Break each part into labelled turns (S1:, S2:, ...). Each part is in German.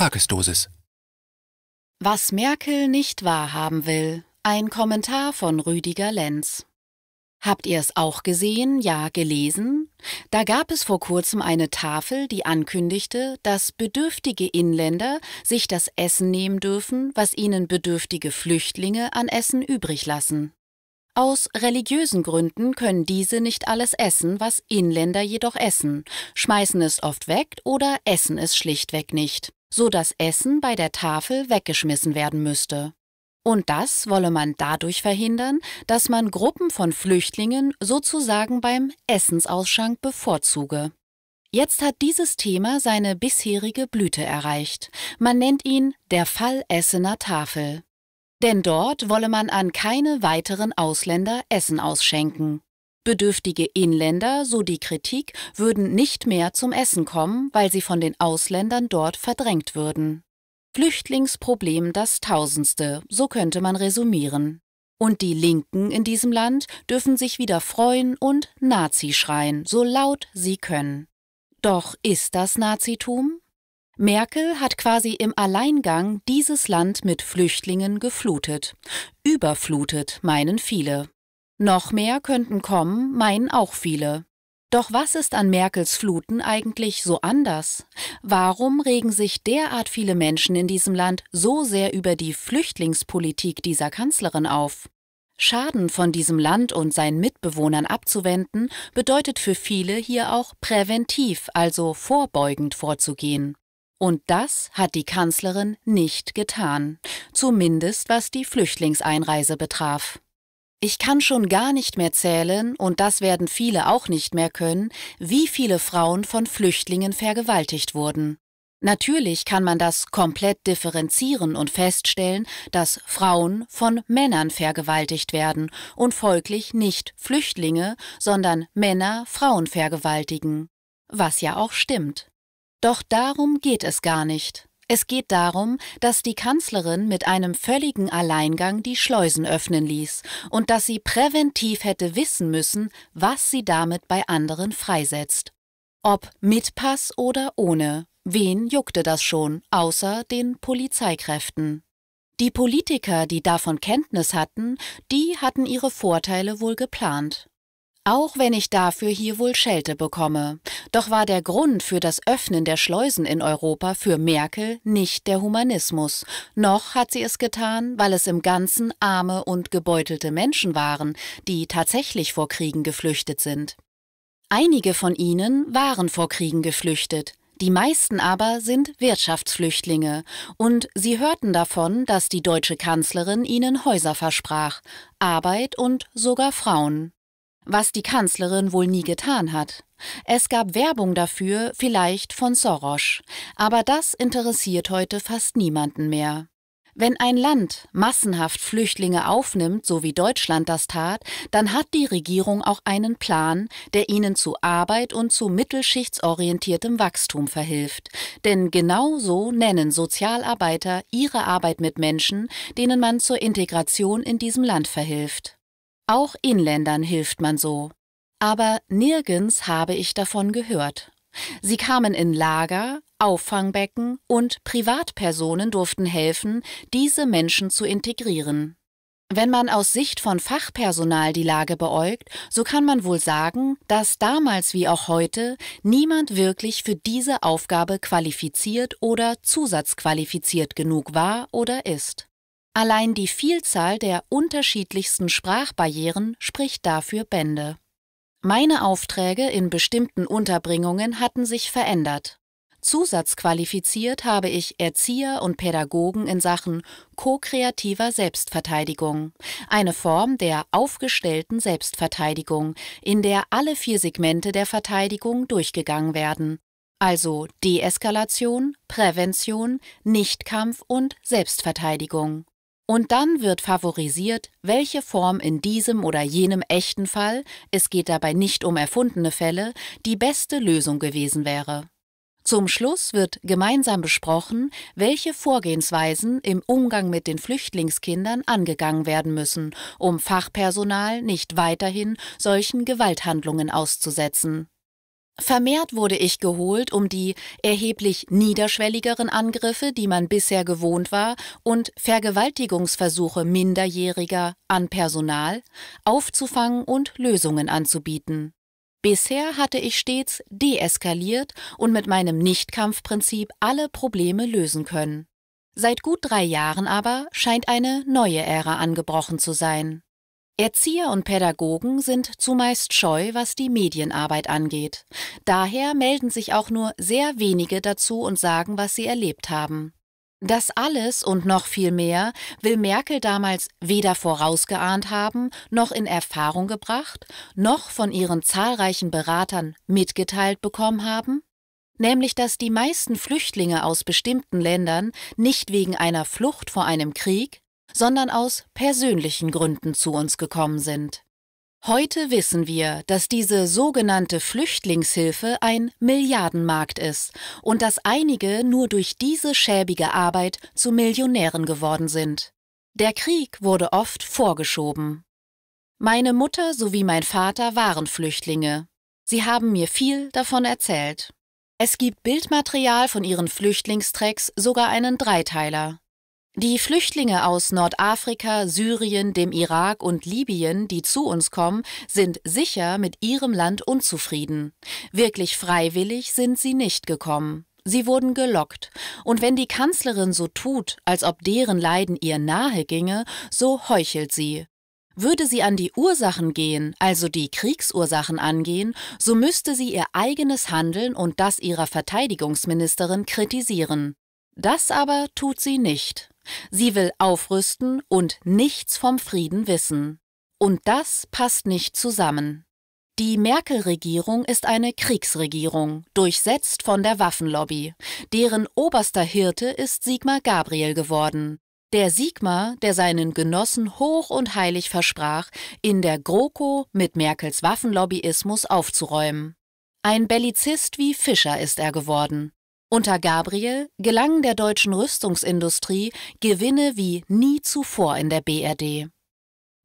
S1: Tagesdosis. Was Merkel nicht wahrhaben will. Ein Kommentar von Rüdiger Lenz. Habt ihr es auch gesehen, ja gelesen? Da gab es vor kurzem eine Tafel, die ankündigte, dass bedürftige Inländer sich das Essen nehmen dürfen, was ihnen bedürftige Flüchtlinge an Essen übrig lassen. Aus religiösen Gründen können diese nicht alles essen, was Inländer jedoch essen, schmeißen es oft weg oder essen es schlichtweg nicht so dass Essen bei der Tafel weggeschmissen werden müsste. Und das wolle man dadurch verhindern, dass man Gruppen von Flüchtlingen sozusagen beim Essensausschank bevorzuge. Jetzt hat dieses Thema seine bisherige Blüte erreicht. Man nennt ihn der Fall Essener Tafel. Denn dort wolle man an keine weiteren Ausländer Essen ausschenken. Bedürftige Inländer, so die Kritik, würden nicht mehr zum Essen kommen, weil sie von den Ausländern dort verdrängt würden. Flüchtlingsproblem das Tausendste, so könnte man resümieren. Und die Linken in diesem Land dürfen sich wieder freuen und Nazi schreien, so laut sie können. Doch ist das Nazitum? Merkel hat quasi im Alleingang dieses Land mit Flüchtlingen geflutet. Überflutet, meinen viele. Noch mehr könnten kommen, meinen auch viele. Doch was ist an Merkels Fluten eigentlich so anders? Warum regen sich derart viele Menschen in diesem Land so sehr über die Flüchtlingspolitik dieser Kanzlerin auf? Schaden von diesem Land und seinen Mitbewohnern abzuwenden, bedeutet für viele hier auch präventiv, also vorbeugend vorzugehen. Und das hat die Kanzlerin nicht getan, zumindest was die Flüchtlingseinreise betraf. Ich kann schon gar nicht mehr zählen, und das werden viele auch nicht mehr können, wie viele Frauen von Flüchtlingen vergewaltigt wurden. Natürlich kann man das komplett differenzieren und feststellen, dass Frauen von Männern vergewaltigt werden und folglich nicht Flüchtlinge, sondern Männer Frauen vergewaltigen. Was ja auch stimmt. Doch darum geht es gar nicht. Es geht darum, dass die Kanzlerin mit einem völligen Alleingang die Schleusen öffnen ließ und dass sie präventiv hätte wissen müssen, was sie damit bei anderen freisetzt. Ob mit Pass oder ohne, wen juckte das schon, außer den Polizeikräften. Die Politiker, die davon Kenntnis hatten, die hatten ihre Vorteile wohl geplant. Auch wenn ich dafür hier wohl Schelte bekomme. Doch war der Grund für das Öffnen der Schleusen in Europa für Merkel nicht der Humanismus. Noch hat sie es getan, weil es im Ganzen arme und gebeutelte Menschen waren, die tatsächlich vor Kriegen geflüchtet sind. Einige von ihnen waren vor Kriegen geflüchtet, die meisten aber sind Wirtschaftsflüchtlinge, und sie hörten davon, dass die deutsche Kanzlerin ihnen Häuser versprach, Arbeit und sogar Frauen was die Kanzlerin wohl nie getan hat. Es gab Werbung dafür, vielleicht von Soros, aber das interessiert heute fast niemanden mehr. Wenn ein Land massenhaft Flüchtlinge aufnimmt, so wie Deutschland das tat, dann hat die Regierung auch einen Plan, der ihnen zu Arbeit und zu mittelschichtsorientiertem Wachstum verhilft. Denn genau so nennen Sozialarbeiter ihre Arbeit mit Menschen, denen man zur Integration in diesem Land verhilft. Auch Inländern hilft man so. Aber nirgends habe ich davon gehört. Sie kamen in Lager, Auffangbecken und Privatpersonen durften helfen, diese Menschen zu integrieren. Wenn man aus Sicht von Fachpersonal die Lage beäugt, so kann man wohl sagen, dass damals wie auch heute niemand wirklich für diese Aufgabe qualifiziert oder zusatzqualifiziert genug war oder ist. Allein die Vielzahl der unterschiedlichsten Sprachbarrieren spricht dafür Bände. Meine Aufträge in bestimmten Unterbringungen hatten sich verändert. Zusatzqualifiziert habe ich Erzieher und Pädagogen in Sachen ko-kreativer Selbstverteidigung, eine Form der aufgestellten Selbstverteidigung, in der alle vier Segmente der Verteidigung durchgegangen werden, also Deeskalation, Prävention, Nichtkampf und Selbstverteidigung. Und dann wird favorisiert, welche Form in diesem oder jenem echten Fall, es geht dabei nicht um erfundene Fälle, die beste Lösung gewesen wäre. Zum Schluss wird gemeinsam besprochen, welche Vorgehensweisen im Umgang mit den Flüchtlingskindern angegangen werden müssen, um Fachpersonal nicht weiterhin solchen Gewalthandlungen auszusetzen. Vermehrt wurde ich geholt, um die erheblich niederschwelligeren Angriffe, die man bisher gewohnt war, und Vergewaltigungsversuche Minderjähriger an Personal aufzufangen und Lösungen anzubieten. Bisher hatte ich stets deeskaliert und mit meinem Nichtkampfprinzip alle Probleme lösen können. Seit gut drei Jahren aber scheint eine neue Ära angebrochen zu sein. Erzieher und Pädagogen sind zumeist scheu, was die Medienarbeit angeht. Daher melden sich auch nur sehr wenige dazu und sagen, was sie erlebt haben. Das alles und noch viel mehr will Merkel damals weder vorausgeahnt haben, noch in Erfahrung gebracht, noch von ihren zahlreichen Beratern mitgeteilt bekommen haben, nämlich dass die meisten Flüchtlinge aus bestimmten Ländern nicht wegen einer Flucht vor einem Krieg, sondern aus persönlichen Gründen zu uns gekommen sind. Heute wissen wir, dass diese sogenannte Flüchtlingshilfe ein Milliardenmarkt ist und dass einige nur durch diese schäbige Arbeit zu Millionären geworden sind. Der Krieg wurde oft vorgeschoben. Meine Mutter sowie mein Vater waren Flüchtlinge. Sie haben mir viel davon erzählt. Es gibt Bildmaterial von ihren Flüchtlingstracks, sogar einen Dreiteiler. Die Flüchtlinge aus Nordafrika, Syrien, dem Irak und Libyen, die zu uns kommen, sind sicher mit ihrem Land unzufrieden. Wirklich freiwillig sind sie nicht gekommen. Sie wurden gelockt. Und wenn die Kanzlerin so tut, als ob deren Leiden ihr nahe ginge, so heuchelt sie. Würde sie an die Ursachen gehen, also die Kriegsursachen angehen, so müsste sie ihr eigenes Handeln und das ihrer Verteidigungsministerin kritisieren. Das aber tut sie nicht. Sie will aufrüsten und nichts vom Frieden wissen. Und das passt nicht zusammen. Die Merkel-Regierung ist eine Kriegsregierung, durchsetzt von der Waffenlobby. Deren oberster Hirte ist Sigmar Gabriel geworden. Der Sigmar, der seinen Genossen hoch und heilig versprach, in der GroKo mit Merkels Waffenlobbyismus aufzuräumen. Ein Bellizist wie Fischer ist er geworden. Unter Gabriel gelangen der deutschen Rüstungsindustrie Gewinne wie nie zuvor in der BRD.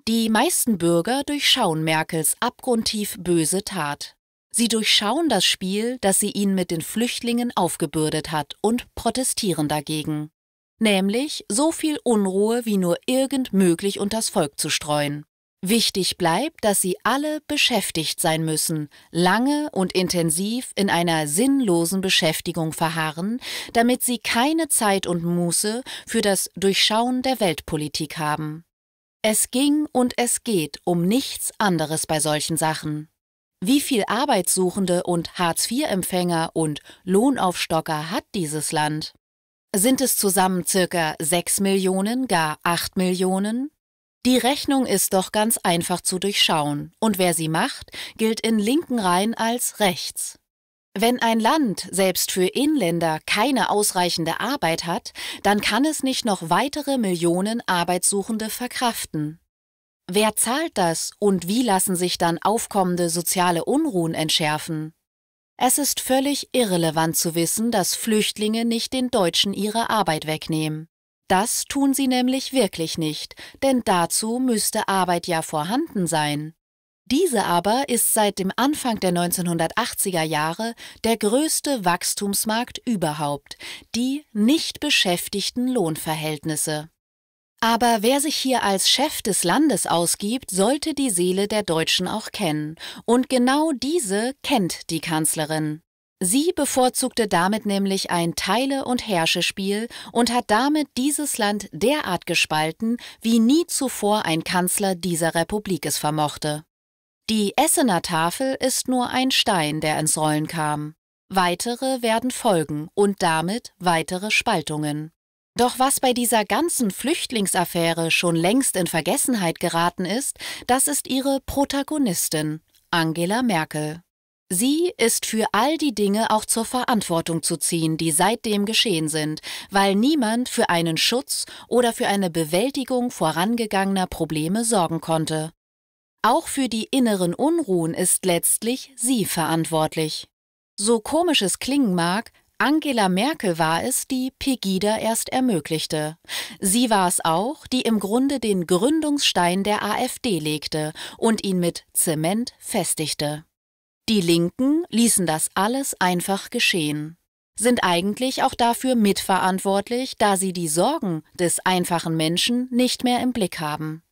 S1: Die meisten Bürger durchschauen Merkels abgrundtief böse Tat. Sie durchschauen das Spiel, das sie ihnen mit den Flüchtlingen aufgebürdet hat und protestieren dagegen. Nämlich so viel Unruhe wie nur irgend möglich unters Volk zu streuen. Wichtig bleibt, dass sie alle beschäftigt sein müssen, lange und intensiv in einer sinnlosen Beschäftigung verharren, damit sie keine Zeit und Muße für das Durchschauen der Weltpolitik haben. Es ging und es geht um nichts anderes bei solchen Sachen. Wie viel Arbeitssuchende und Hartz-IV-Empfänger und Lohnaufstocker hat dieses Land? Sind es zusammen circa 6 Millionen, gar 8 Millionen? Die Rechnung ist doch ganz einfach zu durchschauen, und wer sie macht, gilt in linken Reihen als rechts. Wenn ein Land selbst für Inländer keine ausreichende Arbeit hat, dann kann es nicht noch weitere Millionen Arbeitssuchende verkraften. Wer zahlt das und wie lassen sich dann aufkommende soziale Unruhen entschärfen? Es ist völlig irrelevant zu wissen, dass Flüchtlinge nicht den Deutschen ihre Arbeit wegnehmen. Das tun sie nämlich wirklich nicht, denn dazu müsste Arbeit ja vorhanden sein. Diese aber ist seit dem Anfang der 1980er Jahre der größte Wachstumsmarkt überhaupt, die nicht beschäftigten Lohnverhältnisse. Aber wer sich hier als Chef des Landes ausgibt, sollte die Seele der Deutschen auch kennen. Und genau diese kennt die Kanzlerin. Sie bevorzugte damit nämlich ein Teile- und Herrschespiel und hat damit dieses Land derart gespalten, wie nie zuvor ein Kanzler dieser Republik es vermochte. Die Essener Tafel ist nur ein Stein, der ins Rollen kam. Weitere werden folgen und damit weitere Spaltungen. Doch was bei dieser ganzen Flüchtlingsaffäre schon längst in Vergessenheit geraten ist, das ist ihre Protagonistin, Angela Merkel. Sie ist für all die Dinge auch zur Verantwortung zu ziehen, die seitdem geschehen sind, weil niemand für einen Schutz oder für eine Bewältigung vorangegangener Probleme sorgen konnte. Auch für die inneren Unruhen ist letztlich sie verantwortlich. So komisch es klingen mag, Angela Merkel war es, die Pegida erst ermöglichte. Sie war es auch, die im Grunde den Gründungsstein der AfD legte und ihn mit Zement festigte. Die Linken ließen das alles einfach geschehen, sind eigentlich auch dafür mitverantwortlich, da sie die Sorgen des einfachen Menschen nicht mehr im Blick haben.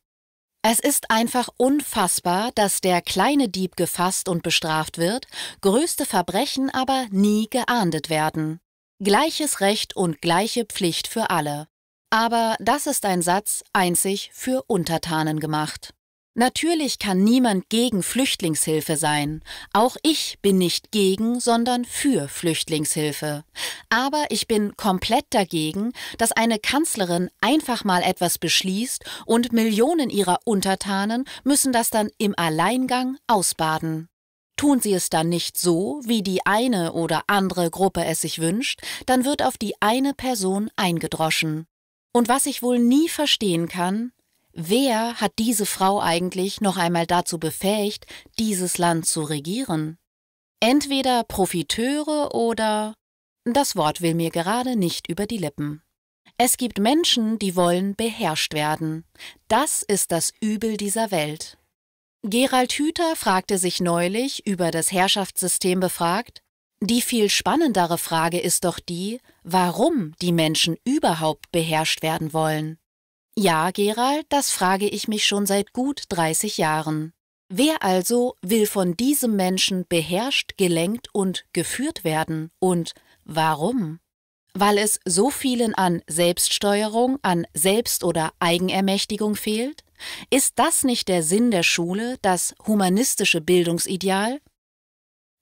S1: Es ist einfach unfassbar, dass der kleine Dieb gefasst und bestraft wird, größte Verbrechen aber nie geahndet werden. Gleiches Recht und gleiche Pflicht für alle. Aber das ist ein Satz einzig für Untertanen gemacht. Natürlich kann niemand gegen Flüchtlingshilfe sein. Auch ich bin nicht gegen, sondern für Flüchtlingshilfe. Aber ich bin komplett dagegen, dass eine Kanzlerin einfach mal etwas beschließt und Millionen ihrer Untertanen müssen das dann im Alleingang ausbaden. Tun sie es dann nicht so, wie die eine oder andere Gruppe es sich wünscht, dann wird auf die eine Person eingedroschen. Und was ich wohl nie verstehen kann, Wer hat diese Frau eigentlich noch einmal dazu befähigt, dieses Land zu regieren? Entweder Profiteure oder das Wort will mir gerade nicht über die Lippen. Es gibt Menschen, die wollen beherrscht werden. Das ist das Übel dieser Welt. Gerald Hüther fragte sich neulich über das Herrschaftssystem befragt, die viel spannendere Frage ist doch die, warum die Menschen überhaupt beherrscht werden wollen. Ja, Gerald, das frage ich mich schon seit gut 30 Jahren. Wer also will von diesem Menschen beherrscht, gelenkt und geführt werden? Und warum? Weil es so vielen an Selbststeuerung, an Selbst- oder Eigenermächtigung fehlt? Ist das nicht der Sinn der Schule, das humanistische Bildungsideal?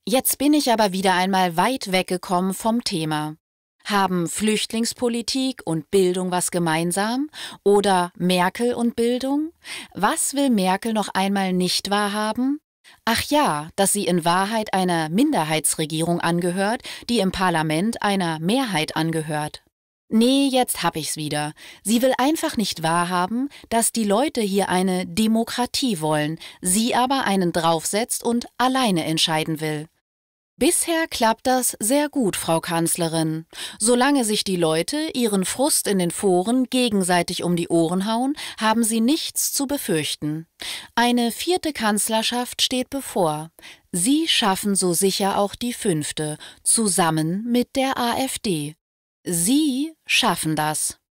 S1: Jetzt bin ich aber wieder einmal weit weggekommen vom Thema. Haben Flüchtlingspolitik und Bildung was gemeinsam? Oder Merkel und Bildung? Was will Merkel noch einmal nicht wahrhaben? Ach ja, dass sie in Wahrheit einer Minderheitsregierung angehört, die im Parlament einer Mehrheit angehört. Nee, jetzt hab ich's wieder. Sie will einfach nicht wahrhaben, dass die Leute hier eine Demokratie wollen, sie aber einen draufsetzt und alleine entscheiden will. Bisher klappt das sehr gut, Frau Kanzlerin. Solange sich die Leute ihren Frust in den Foren gegenseitig um die Ohren hauen, haben sie nichts zu befürchten. Eine vierte Kanzlerschaft steht bevor. Sie schaffen so sicher auch die fünfte, zusammen mit der AfD. Sie schaffen das.